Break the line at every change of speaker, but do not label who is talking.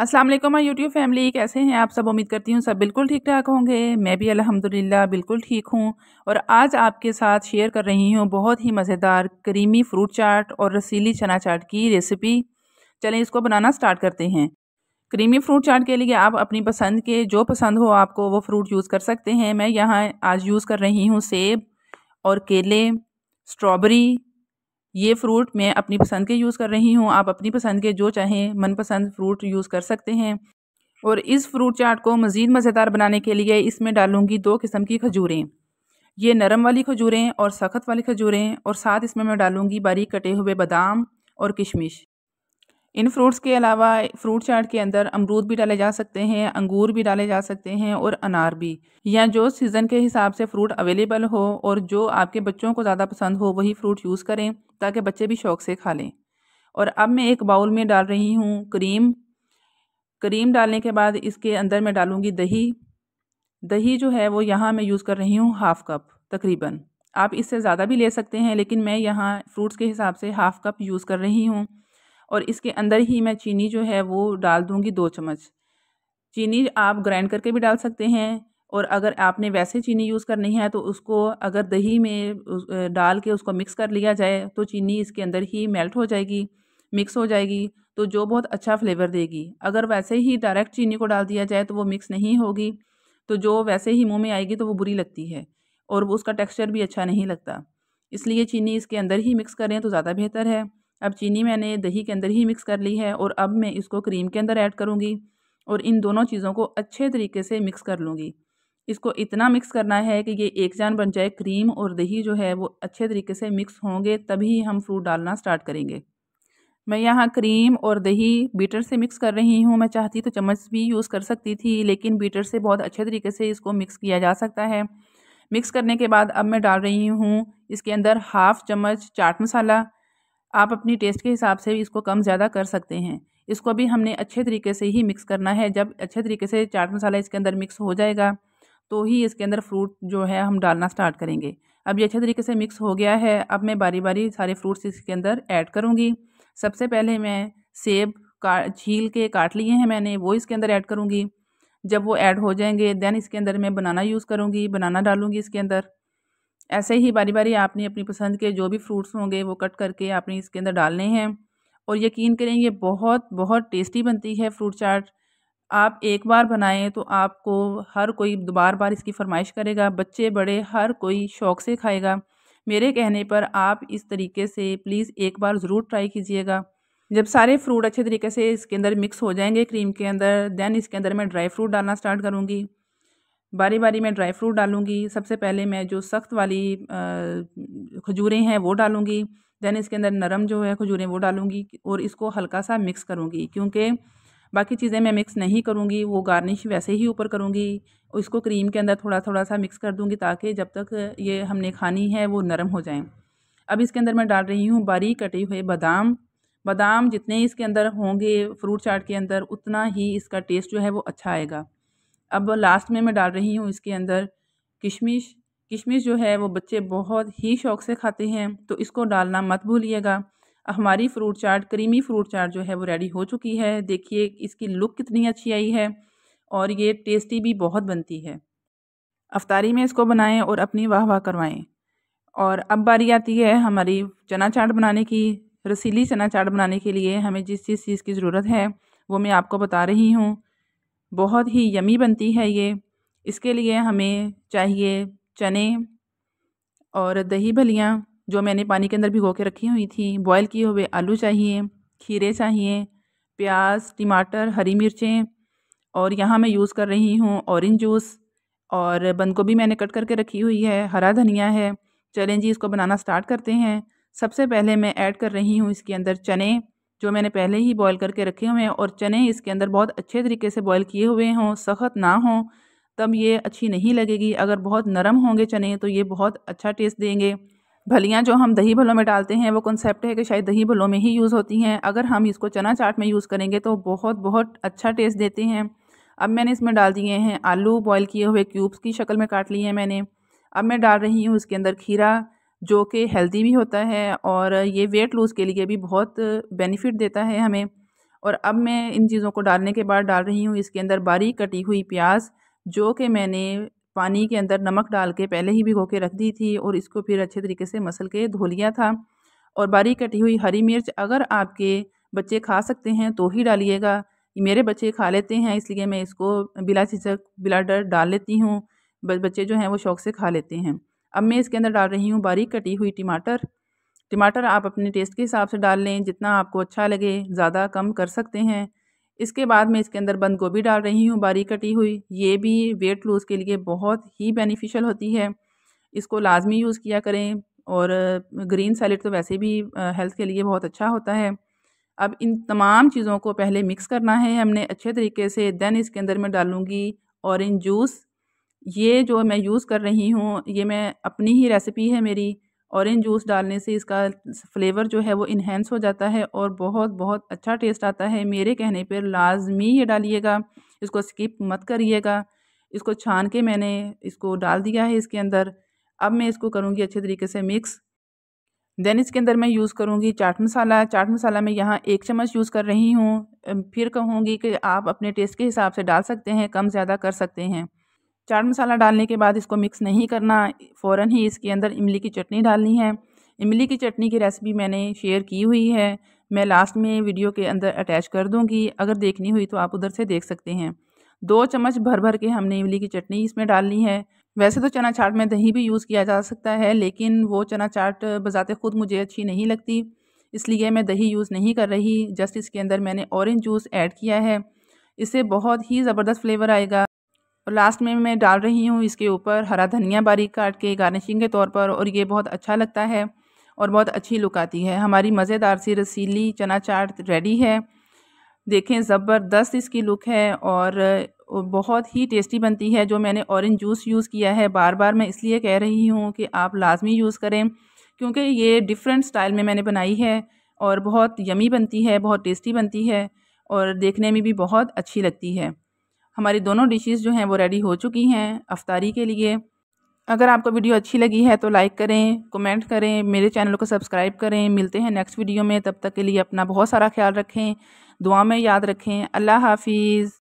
अस्सलाम वालेकुम my YouTube family कैसे हैं आप सब उम्मीद करती हूँ सब बिल्कुल ठीक ठाक होंगे मैं भी अल्हम्दुलिल्लाह बिल्कुल ठीक हूँ और आज आपके साथ शेयर कर रही हूँ बहुत ही मज़ेदार क्रीमी फ्रूट चाट और रसीली चना चाट की रेसिपी चलें इसको बनाना स्टार्ट करते हैं क्रीमी फ्रूट चाट के लिए आप अपनी पसंद के जो पसंद हो आपको वो फ्रूट यूज़ कर सकते हैं मैं यहाँ आज यूज़ कर रही हूँ सेब और केले स्ट्रॉबेरी ये फ्रूट मैं अपनी पसंद के यूज़ कर रही हूँ आप अपनी पसंद के जो चाहें मनपसंद फ्रूट यूज़ कर सकते हैं और इस फ्रूट चाट को मज़ीद मज़ेदार बनाने के लिए इसमें डालूँगी दो किस्म की खजूरें ये नरम वाली खजूरें और सख्त वाली खजूरें और साथ इसमें मैं डालूँगी बारीक कटे हुए बादाम और किशमिश इन फ्रूट्स के अलावा फ्रूट चाट के अंदर अमरूद भी डाले जा सकते हैं अंगूर भी डाले जा सकते हैं और अनार भी या जो सीज़न के हिसाब से फ्रूट अवेलेबल हो और जो आपके बच्चों को ज़्यादा पसंद हो वही फ़्रूट यूज़ करें ताकि बच्चे भी शौक़ से खा लें और अब मैं एक बाउल में डाल रही हूँ क्रीम क्रीम डालने के बाद इसके अंदर मैं डालूँगी दही दही जो है वो यहाँ मैं यूज़ कर रही हूँ हाफ़ कप तकरीबन आप इससे ज़्यादा भी ले सकते हैं लेकिन मैं यहाँ फ्रूट्स के हिसाब से हाफ़ कप यूज़ कर रही हूँ और इसके अंदर ही मैं चीनी जो है वो डाल दूँगी दो चम्मच चीनी आप ग्राइंड करके भी डाल सकते हैं और अगर आपने वैसे चीनी यूज़ करनी है तो उसको अगर दही में डाल के उसको मिक्स कर लिया जाए तो चीनी इसके अंदर ही मेल्ट हो जाएगी मिक्स हो जाएगी तो जो बहुत अच्छा फ्लेवर देगी अगर वैसे ही डायरेक्ट चीनी को डाल दिया जाए तो वो मिक्स नहीं होगी तो जो वैसे ही मुंह में आएगी तो वो बुरी लगती है और उसका टेक्स्चर भी अच्छा नहीं लगता इसलिए चीनी इसके अंदर ही मिक्स करें तो ज़्यादा बेहतर है अब चीनी मैंने दही के अंदर ही मिक्स कर ली है और अब मैं इसको क्रीम के अंदर ऐड करूँगी और इन दोनों चीज़ों को अच्छे तरीके से मिक्स कर लूँगी इसको इतना मिक्स करना है कि ये एक जान बन जाए क्रीम और दही जो है वो अच्छे तरीके से मिक्स होंगे तभी हम फ्रूट डालना स्टार्ट करेंगे मैं यहाँ क्रीम और दही बीटर से मिक्स कर रही हूँ मैं चाहती तो चम्मच भी यूज़ कर सकती थी लेकिन बीटर से बहुत अच्छे तरीके से इसको मिक्स किया जा सकता है मिक्स करने के बाद अब मैं डाल रही हूँ इसके अंदर हाफ़ चम्मच चाट मसाला आप अपनी टेस्ट के हिसाब से भी इसको कम ज़्यादा कर सकते हैं इसको भी हमने अच्छे तरीके से ही मिक्स करना है जब अच्छे तरीके से चाट मसाला इसके अंदर मिक्स हो जाएगा तो ही इसके अंदर फ्रूट जो है हम डालना स्टार्ट करेंगे अब ये अच्छे तरीके से मिक्स हो गया है अब मैं बारी बारी सारे फ्रूट्स इसके अंदर ऐड करूँगी सबसे पहले मैं सेब का छील के काट लिए हैं मैंने वो इसके अंदर ऐड करूँगी जब वो ऐड हो जाएंगे देन इसके अंदर मैं बनाना यूज़ करूँगी बनाना डालूँगी इसके अंदर ऐसे ही बारी बारी आपने अपनी पसंद के जो भी फ्रूट्स होंगे वो कट करके आपने इसके अंदर डालने हैं और यकीन करें ये बहुत बहुत टेस्टी बनती है फ्रूट चाट आप एक बार बनाएं तो आपको हर कोई बार बार इसकी फरमाइश करेगा बच्चे बड़े हर कोई शौक़ से खाएगा मेरे कहने पर आप इस तरीके से प्लीज़ एक बार ज़रूर ट्राई कीजिएगा जब सारे फ्रूट अच्छे तरीके से इसके अंदर मिक्स हो जाएंगे क्रीम के अंदर दैन इसके अंदर मैं ड्राई फ्रूट डालना स्टार्ट करूँगी बारी बारी मैं ड्राई फ्रूट डालूँगी सबसे पहले मैं जो सख्त वाली खजूरें हैं वो डालूँगी दैन इसके अंदर नरम जो है खजूरें वो डालूँगी और इसको हल्का सा मिक्स करूँगी क्योंकि बाकी चीज़ें मैं मिक्स नहीं करूँगी वो गार्निश वैसे ही ऊपर करूँगी इसको क्रीम के अंदर थोड़ा थोड़ा सा मिक्स कर दूँगी ताकि जब तक ये हमने खानी है वो नरम हो जाए अब इसके अंदर मैं डाल रही हूँ बारीक कटे हुए बादाम बादाम जितने इसके अंदर होंगे फ्रूट चाट के अंदर उतना ही इसका टेस्ट जो है वो अच्छा आएगा अब लास्ट में मैं डाल रही हूँ इसके अंदर किशमिश किशमिश जो है वो बच्चे बहुत ही शौक से खाते हैं तो इसको डालना मत भूलिएगा हमारी fruit chaat creamy fruit chaat जो है वो रेडी हो चुकी है देखिए इसकी लुक कितनी अच्छी आई है और ये टेस्टी भी बहुत बनती है अफतारी में इसको बनाएं और अपनी वाह वाह करवाएं और अब बारी आती है हमारी चना चाट बनाने की रसीली चना चाट बनाने के लिए हमें जिस जिस चीज़ की ज़रूरत है वो मैं आपको बता रही हूँ बहुत ही यमी बनती है ये इसके लिए हमें चाहिए चने और दही भलियाँ जो मैंने पानी के अंदर भिगो के रखी हुई थी बॉयल किए हुए आलू चाहिए खीरे चाहिए प्याज टमाटर हरी मिर्चें और यहाँ मैं यूज़ कर रही हूँ ऑरेंज जूस और बंद गोभी मैंने कट करके रखी हुई है हरा धनिया है चलें जी इसको बनाना स्टार्ट करते हैं सबसे पहले मैं ऐड कर रही हूँ इसके अंदर चने जो मैंने पहले ही बॉईल करके रखे हुए हैं और चने इसके अंदर बहुत अच्छे तरीके से बॉईल किए हुए हों सख्त ना हों तब ये अच्छी नहीं लगेगी अगर बहुत नरम होंगे चने तो ये बहुत अच्छा टेस्ट देंगे भलियाँ जो हम दही भलों में डालते हैं वो कॉन्सेप्ट है कि शायद दही भलों में ही यूज़ होती हैं अगर हम इसको चना चाट में यूज़ करेंगे तो बहुत बहुत अच्छा टेस्ट देते हैं अब मैंने इसमें डाल दिए हैं आलू बॉईल किए हुए क्यूब्स की शक्ल में काट लिए हैं मैंने अब मैं डाल रही हूँ इसके अंदर खीरा जो कि हेल्दी भी होता है और ये वेट लूज़ के लिए भी बहुत बेनिफिट देता है हमें और अब मैं इन चीज़ों को डालने के बाद डाल रही हूँ इसके अंदर बारीक कटी हुई प्याज जो कि मैंने पानी के अंदर नमक डाल के पहले ही भिगो के रख दी थी और इसको फिर अच्छे तरीके से मसल के धो लिया था और बारीक कटी हुई हरी मिर्च अगर आपके बच्चे खा सकते हैं तो ही डालिएगा मेरे बच्चे खा लेते हैं इसलिए मैं इसको बिला झिझक बिला डर डाल लेती हूँ बच्चे जो हैं वो शौक़ से खा लेते हैं अब मैं इसके अंदर डाल रही हूँ बारीक कटी हुई टमाटर टमाटर आप अपने टेस्ट के हिसाब से डाल लें जितना आपको अच्छा लगे ज़्यादा कम कर सकते हैं इसके बाद मैं इसके अंदर बंद गोभी डाल रही हूँ बारीक कटी हुई ये भी वेट लूज़ के लिए बहुत ही बेनिफिशियल होती है इसको लाजमी यूज़ किया करें और ग्रीन सैलड तो वैसे भी हेल्थ के लिए बहुत अच्छा होता है अब इन तमाम चीज़ों को पहले मिक्स करना है हमने अच्छे तरीके से दैन इसके अंदर मैं डालूँगी औरेंज जूस ये जो मैं यूज़ कर रही हूँ ये मैं अपनी ही रेसिपी है मेरी ऑरेंज जूस डालने से इसका फ्लेवर जो है वो इन्हेंस हो जाता है और बहुत बहुत अच्छा टेस्ट आता है मेरे कहने पर लाजमी ये डालिएगा इसको स्किप मत करिएगा इसको छान के मैंने इसको डाल दिया है इसके अंदर अब मैं इसको करूँगी अच्छे तरीके से मिक्स देन इसके अंदर मैं यूज़ करूँगी चाट मसाला चाट मसाला मैं यहाँ एक चम्मच यूज़ कर रही हूँ फिर कहूँगी कि आप अपने टेस्ट के हिसाब से डाल सकते हैं कम ज़्यादा कर सकते हैं चाट मसाला डालने के बाद इसको मिक्स नहीं करना फ़ौर ही इसके अंदर इमली की चटनी डालनी है इमली की चटनी की रेसिपी मैंने शेयर की हुई है मैं लास्ट में वीडियो के अंदर अटैच कर दूंगी अगर देखनी हुई तो आप उधर से देख सकते हैं दो चम्मच भर भर के हमने इमली की चटनी इसमें डालनी है वैसे तो चना चाट में दही भी यूज़ किया जा सकता है लेकिन वो चना चाट बजाते ख़ुद मुझे अच्छी नहीं लगती इसलिए मैं दही यूज़ नहीं कर रही जस्ट इसके अंदर मैंने ऑरेंज जूस ऐड किया है इससे बहुत ही ज़बरदस्त फ्लेवर आएगा और लास्ट में मैं डाल रही हूँ इसके ऊपर हरा धनिया बारीक काट के गार्निशिंग के तौर पर और ये बहुत अच्छा लगता है और बहुत अच्छी लुक आती है हमारी मज़ेदार सी रसीली चना चाट रेडी है देखें ज़बरदस्त इसकी लुक है और बहुत ही टेस्टी बनती है जो मैंने ऑरेंज जूस यूज़ किया है बार बार मैं इसलिए कह रही हूँ कि आप लाजमी यूज़ करें क्योंकि ये डिफरेंट स्टाइल में मैंने बनाई है और बहुत यमी बनती है बहुत टेस्टी बनती है और देखने में भी बहुत अच्छी लगती है हमारी दोनों डिशेज़ जो हैं वो रेडी हो चुकी हैं अफ्तारी के लिए अगर आपको वीडियो अच्छी लगी है तो लाइक करें कमेंट करें मेरे चैनल को सब्सक्राइब करें मिलते हैं नेक्स्ट वीडियो में तब तक के लिए अपना बहुत सारा ख्याल रखें दुआ में याद रखें अल्लाह हाफिज़